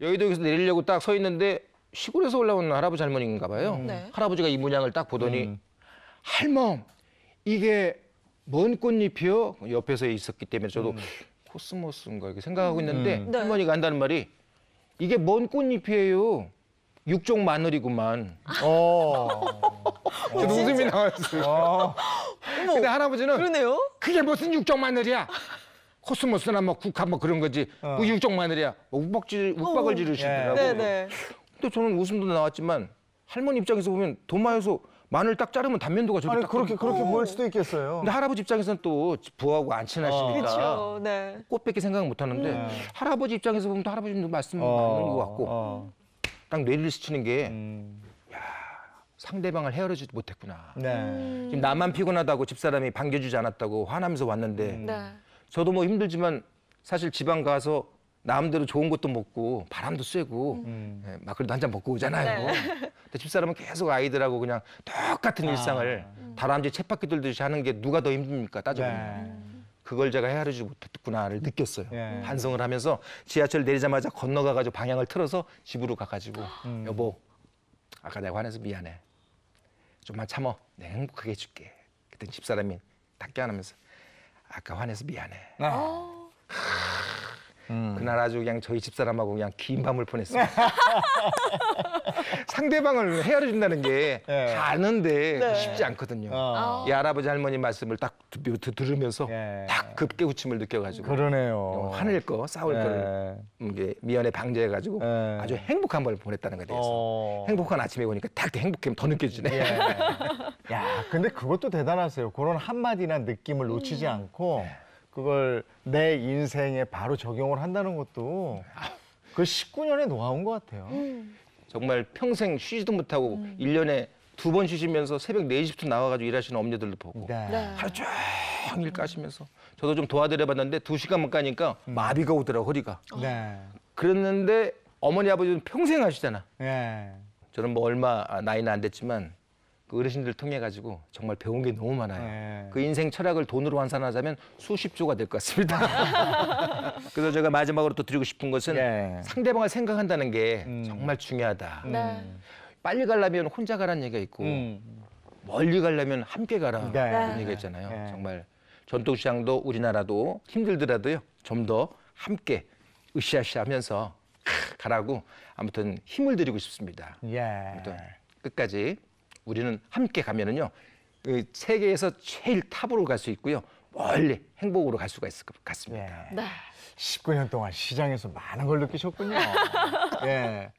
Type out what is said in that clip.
여의도에서 내리려고 딱 서 있는데 시골에서 올라온 할아버지 할머니인가 봐요. 음. 네. 할아버지가 이 문양을 딱 보더니 음. 할멈 이게 뭔 꽃잎이요? 옆에서 있었기 때문에 저도 음. 코스모스인가 이렇게 생각하고 음. 있는데 음. 할머니가 네. 한다는 말이 이게 뭔 꽃잎이에요? 육종 마늘이구만. 어. 저 어. 웃음이 나왔어요. 아. 근데 할아버지는 그러네요. 그게 무슨 육종 마늘이야? 코스모스나 뭐 국화 뭐 그런 거지 어. 뭐 육종 마늘이야 뭐 우박지 욱박을 어. 예. 지르시더라고. 네, 네. 근데 저는 웃음도 나왔지만 할머니 입장에서 보면 도마에서 마늘 딱 자르면 단면도가 저기 아딱 그렇게 그렇게 보일 수도 있겠어요. 근데 할아버지 입장에서는 또 부하고 안 친하시니까 그 네. 꽃밖에 생각 못 하는데 음. 할아버지 입장에서 보면 또 할아버지도 말씀 어, 맞는 것 같고 어. 딱 뇌리를 스치는 게 음. 상대방을 헤아려지도 못했구나. 네. 지금 나만 피곤하다고 집사람이 반겨주지 않았다고 화나면서 왔는데 음. 네. 저도 뭐 힘들지만 사실 지방 가서 남대로 좋은 것도 먹고 바람도 쐬고 음. 예, 막그래도한잔 먹고 오잖아요. 네. 근데 집사람은 계속 아이들하고 그냥 똑같은 아. 일상을 음. 다람쥐 쳇바퀴 돌듯이 하는 게 누가 더 힘듭니까 따져보면. 네. 그걸 제가 헤아리지 못했구나를 느꼈어요. 예. 반성을 하면서 지하철 내리자마자 건너가가지고 방향을 틀어서 집으로 가가지고 음. 여보 아까 내가 화내서 미안해. 좀만 참어. 내가 행복하게 해줄게. 그때 집사람이 닦게 안 하면서 赤羽スビアね。 음. 그날 아주 그냥 저희 집사람하고 그냥 긴 밤을 보냈습니다. 상대방을 헤아려 준다는 게 네. 예. 아는데 네. 쉽지 않거든요. 어. 아. 이 할아버지 할머니 말씀을 딱 드, 들으면서 예. 딱급 깨웃침을 느껴가지고 그러네요. 어, 화낼 거 싸울 예. 거를 음, 미연에 방지해가지고 예. 아주 행복한 밤을 보냈다는 거에 대해서 어. 행복한 아침에 보니까 딱 행복해 더 느껴지네. 예. 야 근데 그것도 대단하세요. 그런 한마디나 느낌을 놓치지 음. 않고. 네. 그걸 내 인생에 바로 적용을 한다는 것도 그 19년의 노하우인 것 같아요. 정말 평생 쉬지도 못하고 1년에두 번 쉬시면서 새벽 4시부터 나와가지고 일하시는 엄녀들도 보고 네. 네. 하루 종일 까시면서 저도 좀 도와드려봤는데 2시간만 까니까 음. 마비가 오더라고 허리가. 네. 그랬는데 어머니 아버지는 평생 하시잖아. 네. 저는 뭐 얼마 나이는 안 됐지만 그 어르신들 통해 가지고 정말 배운 게 너무 많아요. 네. 그 인생 철학을 돈으로 환산하자면 수십 조가 될 것 같습니다. 그래서 제가 마지막으로 또 드리고 싶은 것은 네. 상대방을 생각한다는 게 음. 정말 중요하다. 음. 네. 빨리 가려면 혼자 가라는 얘기가 있고 음. 멀리 가려면 함께 가라 그런 네. 네. 얘기가 있잖아요. 네. 정말 전통시장도 우리나라도 힘들더라도요 좀 더 함께 으쌰으쌰하면서 가라고 아무튼 힘을 드리고 싶습니다. 예. 아무튼 끝까지 우리는 함께 가면은요 그 세계에서 최일 탑으로 갈 수 있고요 멀리 행복으로 갈 수가 있을 것 같습니다. 네. 예. 19년 동안 시장에서 많은 걸 느끼셨군요. 예.